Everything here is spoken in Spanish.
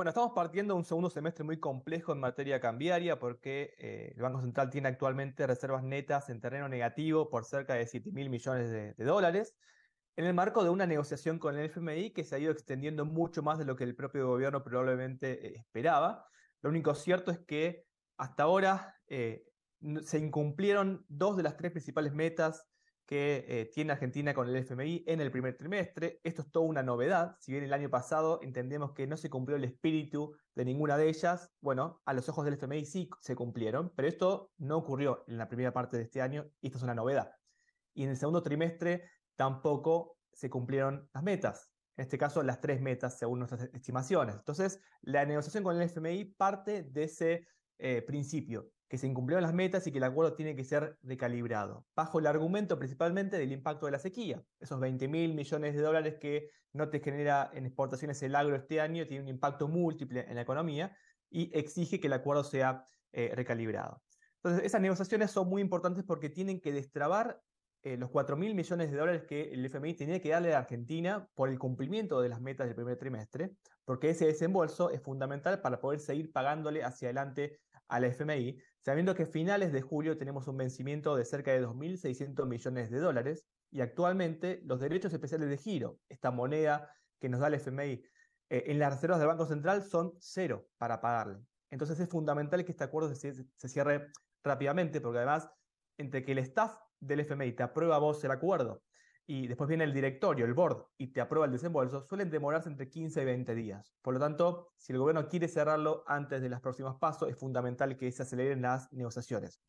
Bueno, estamos partiendo de un segundo semestre muy complejo en materia cambiaria porque eh, el Banco Central tiene actualmente reservas netas en terreno negativo por cerca de 7 mil millones de, dólares, en el marco de una negociación con el FMI que se ha ido extendiendo mucho más de lo que el propio gobierno probablemente eh, esperaba. Lo único cierto es que hasta ahora eh, se incumplieron dos de las tres principales metas que eh, tiene Argentina con el FMI en el primer trimestre. Esto es toda una novedad, si bien el año pasado entendemos que no se cumplió el espíritu de ninguna de ellas, bueno, a los ojos del FMI sí se cumplieron, pero esto no ocurrió en la primera parte de este año y esto es una novedad. Y en el segundo trimestre tampoco se cumplieron las metas, en este caso las tres metas según nuestras estimaciones. Entonces, la negociación con el FMI parte de ese eh, principio, que se incumplieron las metas y que el acuerdo tiene que ser recalibrado, bajo el argumento principalmente del impacto de la sequía. Esos 20 mil millones de dólares que no te genera en exportaciones el agro este año tiene un impacto múltiple en la economía y exige que el acuerdo sea eh, recalibrado. Entonces, esas negociaciones son muy importantes porque tienen que destrabar eh, los 4.000 millones de dólares que el FMI tenía que darle a Argentina por el cumplimiento de las metas del primer trimestre, porque ese desembolso es fundamental para poder seguir pagándole hacia adelante a la FMI, sabiendo que a finales de julio tenemos un vencimiento de cerca de 2.600 millones de dólares y actualmente los derechos especiales de giro, esta moneda que nos da el FMI eh, en las reservas del Banco Central son cero para pagarle. Entonces es fundamental que este acuerdo se cierre rápidamente, porque además entre que el staff del FMI te aprueba vos el acuerdo y después viene el directorio, el board, y te aprueba el desembolso, suelen demorarse entre 15 y 20 días. Por lo tanto, si el gobierno quiere cerrarlo antes de las próximas pasos, es fundamental que se aceleren las negociaciones.